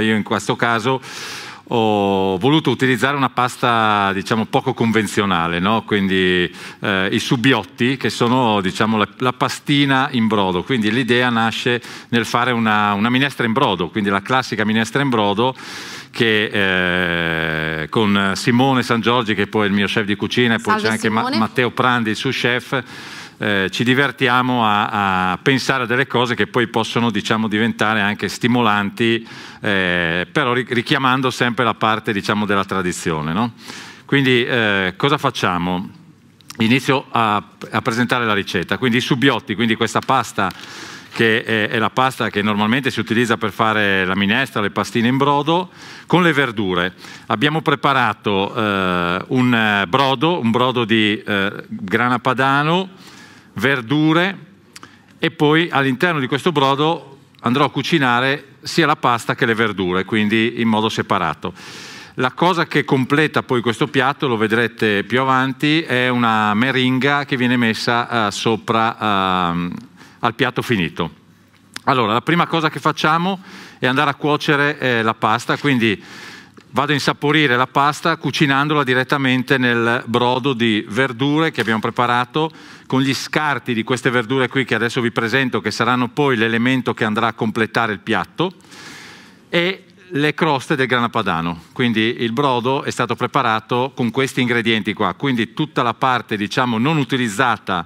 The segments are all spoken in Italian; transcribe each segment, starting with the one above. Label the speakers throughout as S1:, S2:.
S1: Io in questo caso ho voluto utilizzare una pasta diciamo, poco convenzionale, no? quindi eh, i subiotti che sono diciamo, la, la, pastina in brodo, quindi l'idea nasce nel fare una, una, minestra in brodo, quindi la classica minestra in brodo che eh, con Simone San Giorgi che poi è il mio chef di cucina e poi Salve c'è anche Ma- Matteo Prandi il suo chef eh, ci divertiamo a, a, pensare a delle cose che poi possono diciamo, diventare anche stimolanti, eh, però richiamando sempre la parte diciamo, della tradizione. No? Quindi eh, cosa facciamo? Inizio a, a, presentare la ricetta. Quindi i subiotti, quindi questa pasta che è, è, la pasta che normalmente si utilizza per fare la minestra, le pastine in brodo, con le verdure. Abbiamo preparato eh, un eh, brodo, un brodo di eh, grana padano, verdure e poi all'interno di questo brodo andrò a cucinare sia la pasta che le verdure, quindi in modo separato. La cosa che completa poi questo piatto, lo vedrete più avanti, è una meringa che viene messa uh, sopra uh, al piatto finito. Allora, la prima cosa che facciamo è andare a cuocere eh, la pasta, quindi vado a insaporire la pasta cucinandola direttamente nel brodo di verdure che abbiamo preparato con gli scarti di queste verdure qui che adesso vi presento che saranno poi l'elemento che andrà a completare il piatto e le croste del grana padano. Quindi il brodo è stato preparato con questi ingredienti qua, quindi tutta la parte diciamo non utilizzata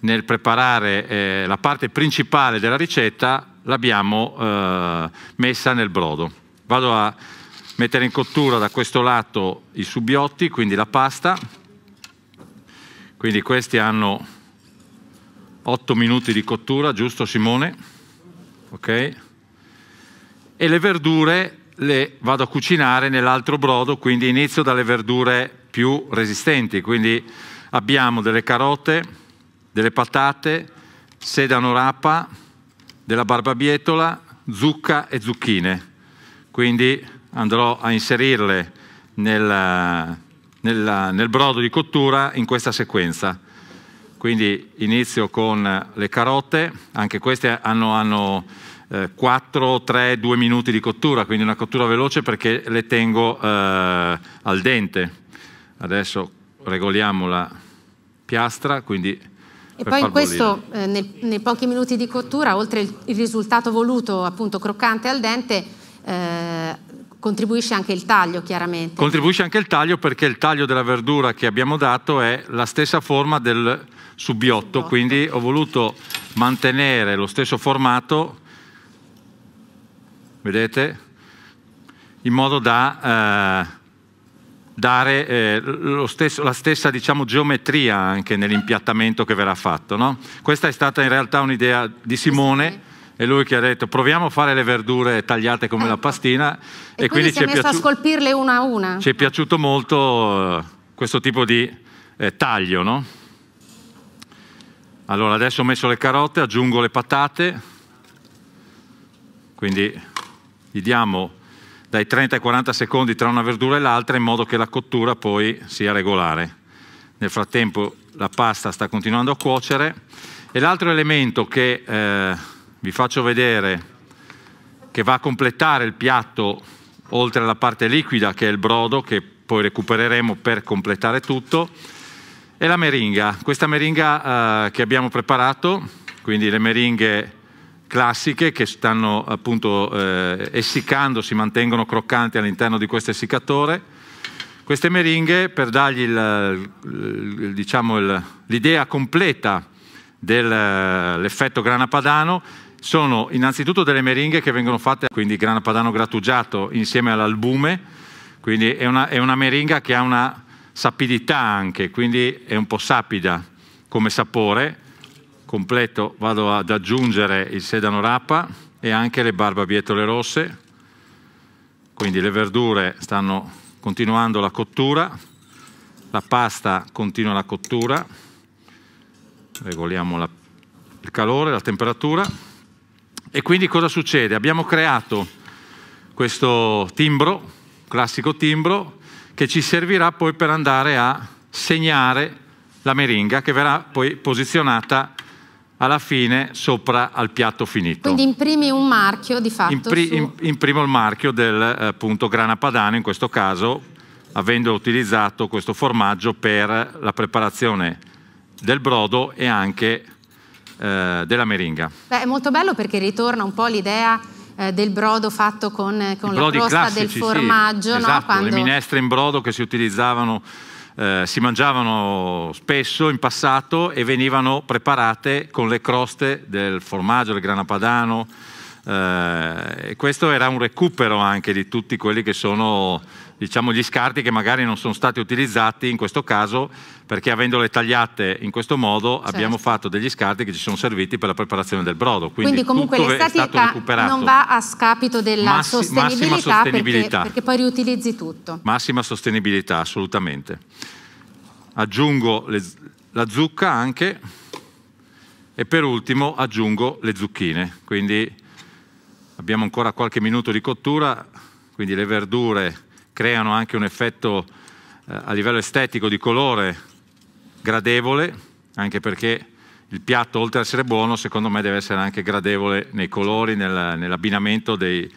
S1: nel preparare eh, la parte principale della ricetta l'abbiamo eh, messa nel brodo. Vado a mettere in cottura da questo lato i subbiotti, quindi la pasta. Quindi questi hanno 8 minuti di cottura, giusto Simone? Ok? E le verdure le vado a cucinare nell'altro brodo, quindi inizio dalle verdure più resistenti. Quindi abbiamo delle carote, delle patate, sedano rapa, della barbabietola, zucca e zucchine. Quindi andrò a inserirle nel, nel, nel brodo di cottura in questa sequenza. Quindi inizio con le carote, anche queste hanno, hanno 4, 3, 2 minuti di cottura, quindi una cottura veloce perché le tengo eh, al dente. Adesso regoliamo la piastra, quindi... E poi in questo,
S2: eh, nei, nei, pochi minuti di cottura, oltre il, il risultato voluto, appunto croccante al dente, eh, Contribuisce anche il taglio, chiaramente.
S1: Contribuisce anche il taglio perché il taglio della verdura che abbiamo dato è la stessa forma del subbiotto, subbiotto. quindi ho voluto mantenere lo stesso formato, vedete, in modo da eh, dare eh, stesso, la stessa diciamo, geometria anche nell'impiattamento che verrà fatto. No? Questa è stata in realtà un'idea di Simone è lui che ha detto proviamo a fare le verdure tagliate come la eh. pastina. E, e quindi, quindi ci è messo piaciuto, a
S2: scolpirle una a una. Ci
S1: è piaciuto molto eh, questo tipo di eh, taglio, no? Allora adesso ho messo le carote, aggiungo le patate, quindi gli diamo dai 30 ai 40 secondi tra una verdura e l'altra in modo che la cottura poi sia regolare. Nel frattempo la pasta sta continuando a cuocere e l'altro elemento che eh, vi faccio vedere che va a completare il piatto oltre alla parte liquida che è il brodo che poi recupereremo per completare tutto e la meringa, questa meringa eh, che abbiamo preparato, quindi le meringhe classiche che stanno appunto eh, essiccando, si mantengono croccanti all'interno di questo essiccatore. Queste meringhe per dargli diciamo, l'idea diciamo completa dell'effetto eh, grana padano sono innanzitutto delle meringhe che vengono fatte, quindi grana padano grattugiato insieme all'albume, quindi è una, è una meringa che ha una sapidità anche, quindi è un po' sapida come sapore, completo vado ad aggiungere il sedano rapa e anche le barbabietole rosse, quindi le verdure stanno continuando la cottura, la pasta continua la cottura, regoliamo la, il calore, la temperatura, e quindi cosa succede? Abbiamo creato questo timbro, classico timbro, che ci servirà poi per andare a segnare la meringa che verrà poi posizionata alla fine sopra al piatto finito. Quindi
S2: imprimi un marchio di fatto? Impri, su...
S1: Imprimo il marchio del eh, appunto, grana padano in questo caso avendo utilizzato questo formaggio per la preparazione del brodo e anche eh, della meringa.
S2: Beh, è molto bello perché ritorna un po' l'idea eh, del brodo fatto con, eh, con la crosta classici, del formaggio. Sì, no? esatto, Quando... le
S1: minestre in brodo che si utilizzavano eh, si mangiavano spesso in passato e venivano preparate con le croste del formaggio, del grana padano. Eh, questo era un recupero anche di tutti quelli che sono diciamo, gli scarti che magari non sono stati utilizzati in questo caso perché avendole tagliate in questo modo certo. abbiamo fatto degli scarti che ci sono serviti per la preparazione del brodo. Quindi, Quindi comunque l'estetica non va
S2: a scapito della Massi sostenibilità, sostenibilità. Perché, perché poi riutilizzi tutto.
S1: Massima sostenibilità, assolutamente. Aggiungo le, la zucca anche e per ultimo aggiungo le zucchine. Quindi abbiamo ancora qualche minuto di cottura, quindi le verdure creano anche un effetto eh, a livello estetico di colore gradevole, anche perché il piatto oltre ad essere buono secondo me deve essere anche gradevole nei colori, nel, nell'abbinamento dei,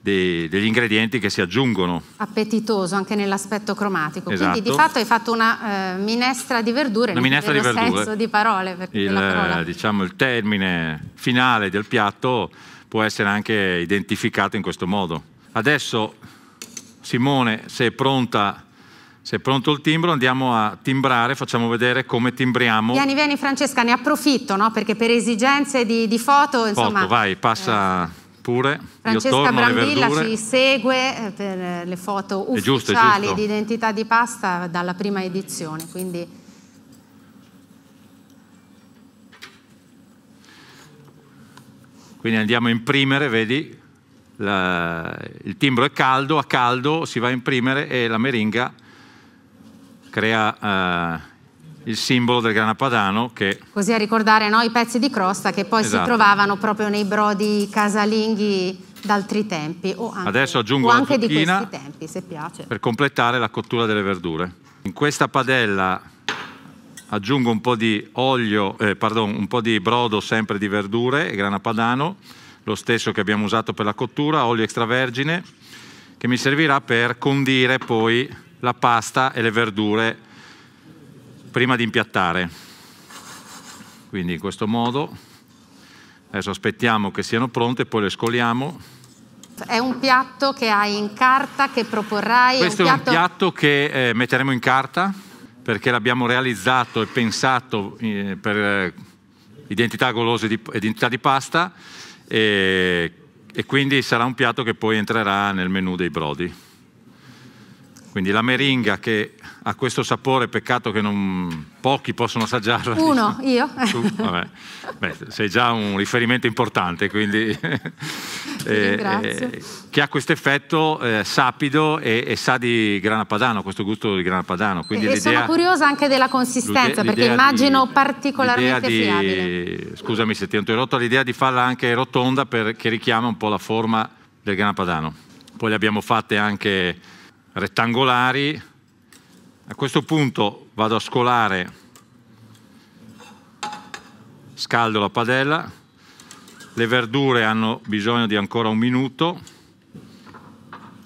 S1: dei, degli ingredienti che si aggiungono.
S2: Appetitoso anche nell'aspetto cromatico. Esatto. Quindi di esatto. fatto hai fatto una eh, minestra di verdure, una minestra di verdure. senso di parole. Il,
S1: diciamo, il termine finale del piatto può essere anche identificato in questo modo. Adesso Simone, se è, pronta, se è pronto il timbro, andiamo a timbrare, facciamo vedere come timbriamo. Vieni,
S2: vieni Francesca, ne approfitto, no? Perché per esigenze di, di foto, insomma... Foto,
S1: vai, passa eh, pure. Francesca Brambilla ci
S2: segue eh, per eh, le foto ufficiali è giusto, è giusto. di Identità di Pasta dalla prima edizione, quindi...
S1: Quindi andiamo a imprimere, vedi, la, il timbro è caldo, a caldo si va a imprimere e la meringa crea eh, il simbolo del grana padano che...
S2: Così a ricordare no, i pezzi di crosta che poi esatto. si trovavano proprio nei brodi casalinghi d'altri tempi o anche,
S1: Adesso aggiungo o anche di questi
S2: tempi se piace.
S1: Per completare la cottura delle verdure. In questa padella aggiungo un po' di olio, eh, pardon, un po' di brodo sempre di verdure e grana padano lo stesso che abbiamo usato per la cottura, olio extravergine, che mi servirà per condire poi la pasta e le verdure prima di impiattare. Quindi in questo modo, adesso aspettiamo che siano pronte, poi le scoliamo.
S2: È un piatto che hai in carta, che proporrai? Questo è un piatto, è un
S1: piatto che eh, metteremo in carta perché l'abbiamo realizzato e pensato eh, per eh, identità golose e identità di pasta e, e quindi sarà un piatto che poi entrerà nel menu dei brodi. Quindi la meringa che ha questo sapore, peccato che non pochi possono assaggiarla. Uno, diciamo. io. Tu, vabbè. Beh, sei già un riferimento importante, quindi... eh, eh, che ha questo effetto eh, sapido e, e, sa di grana padano, questo gusto di grana padano. Quindi e sono curiosa
S2: anche della consistenza, perché immagino di, particolarmente di,
S1: friabile. Scusami se ti ho interrotto, l'idea di farla anche rotonda perché richiama un po' la forma del grana padano. Poi le abbiamo fatte anche rettangolari. A questo punto vado a scolare, scaldo la padella, le verdure hanno bisogno di ancora un minuto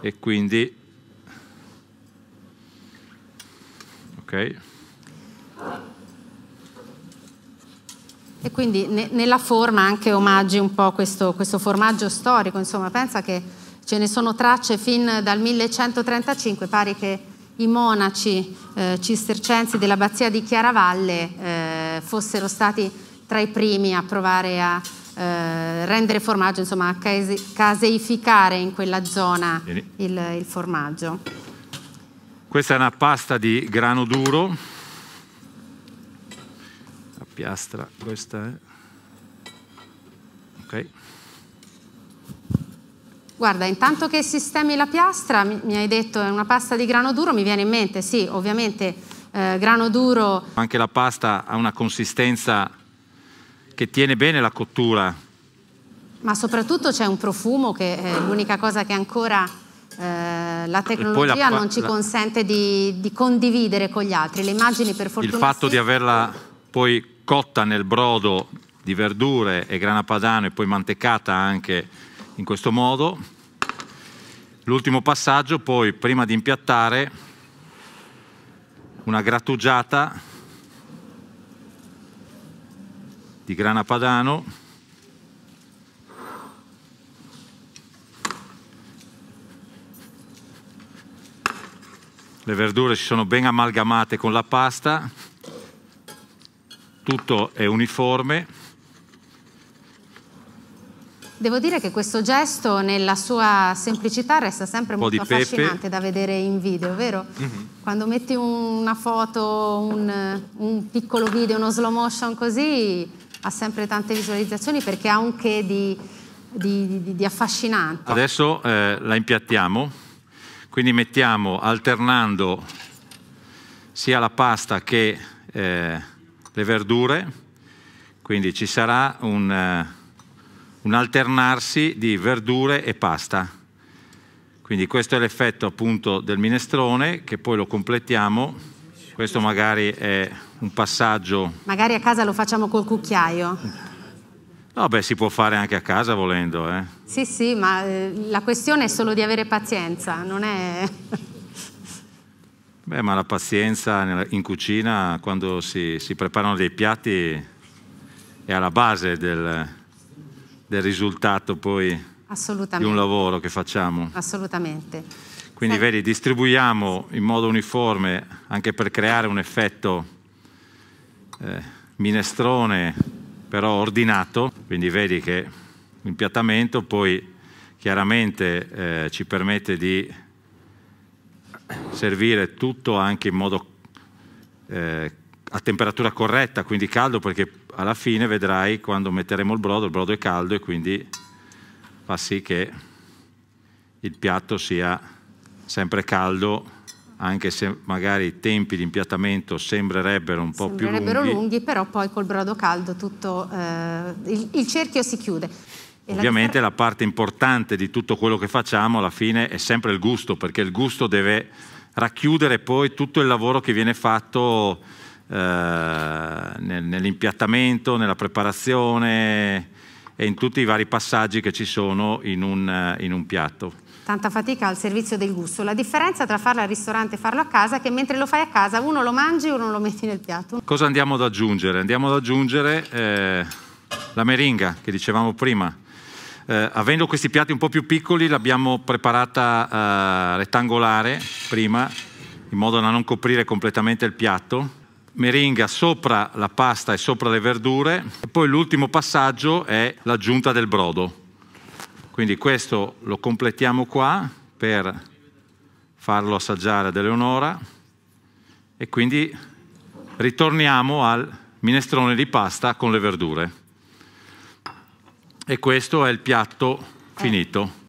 S1: e quindi... Ok.
S2: E quindi nella forma anche omaggi un po' questo, questo formaggio storico, insomma pensa che ce ne sono tracce fin dal 1135, pare che i monaci eh, cistercensi dell'abbazia di Chiaravalle eh, fossero stati tra i primi a provare a eh, rendere formaggio, insomma a caseificare in quella zona il, il formaggio.
S1: Questa è una pasta di grano duro, la piastra questa è, ok,
S2: Guarda, intanto che sistemi la piastra, mi, hai detto è una pasta di grano duro, mi viene in mente, sì, ovviamente eh, grano duro.
S1: Anche la pasta ha una consistenza che tiene bene la cottura.
S2: Ma soprattutto c'è un profumo che è l'unica cosa che ancora eh, la tecnologia la, non ci la, consente di, di, condividere con gli altri. Le immagini per fortuna... Il fatto
S1: sì. di averla poi cotta nel brodo di verdure e grana padano e poi mantecata anche in questo modo. L'ultimo passaggio, poi prima di impiattare, una grattugiata di grana padano le verdure si sono ben amalgamate con la pasta tutto è uniforme
S2: Devo dire che questo gesto nella sua semplicità resta sempre molto affascinante da vedere in video, vero? Mm -hmm. Quando metti una foto, un, un, piccolo video, uno slow motion così, ha sempre tante visualizzazioni perché ha un che di, di, di, di affascinante.
S1: Adesso eh, la impiattiamo, quindi mettiamo alternando sia la pasta che eh, le verdure, quindi ci sarà un... Eh, un alternarsi di verdure e pasta. Quindi questo è l'effetto appunto del minestrone che poi lo completiamo. Questo magari è un passaggio.
S2: Magari a casa lo facciamo col cucchiaio.
S1: No, beh, si può fare anche a casa volendo, eh.
S2: Sì, sì, ma eh, la questione è solo di avere pazienza, non è...
S1: Beh, ma la pazienza in cucina, quando si, si preparano dei piatti, è alla base del, del risultato poi di un lavoro che facciamo.
S2: Assolutamente.
S1: Quindi sì. vedi, distribuiamo in modo uniforme anche per creare un effetto eh, minestrone però ordinato, quindi vedi che l'impiattamento poi chiaramente eh, ci permette di servire tutto anche in modo eh, a temperatura corretta, quindi caldo perché alla fine vedrai quando metteremo il brodo, il brodo è caldo e quindi fa sì che il piatto sia sempre caldo anche se magari i tempi di impiattamento sembrerebbero un po' sembrerebbero più lunghi.
S2: lunghi. però poi col brodo caldo tutto, eh, il, il, cerchio si chiude. E Ovviamente
S1: la, la, parte importante di tutto quello che facciamo alla fine è sempre il gusto, perché il gusto deve racchiudere poi tutto il lavoro che viene fatto eh, nell'impiattamento, nella preparazione e in tutti i vari passaggi che ci sono in un, eh, in un piatto
S2: tanta fatica al servizio del gusto. La differenza tra farlo al ristorante e farlo a casa è che mentre lo fai a casa uno lo mangi e uno lo metti nel piatto.
S1: Cosa andiamo ad aggiungere? Andiamo ad aggiungere eh, la meringa che dicevamo prima. Eh, avendo questi piatti un po' più piccoli l'abbiamo preparata eh, rettangolare prima in modo da non coprire completamente il piatto meringa sopra la pasta e sopra le verdure. E poi l'ultimo passaggio è l'aggiunta del brodo. Quindi questo lo completiamo qua per farlo assaggiare ad Eleonora e quindi ritorniamo al minestrone di pasta con le verdure. E questo è il piatto eh. finito.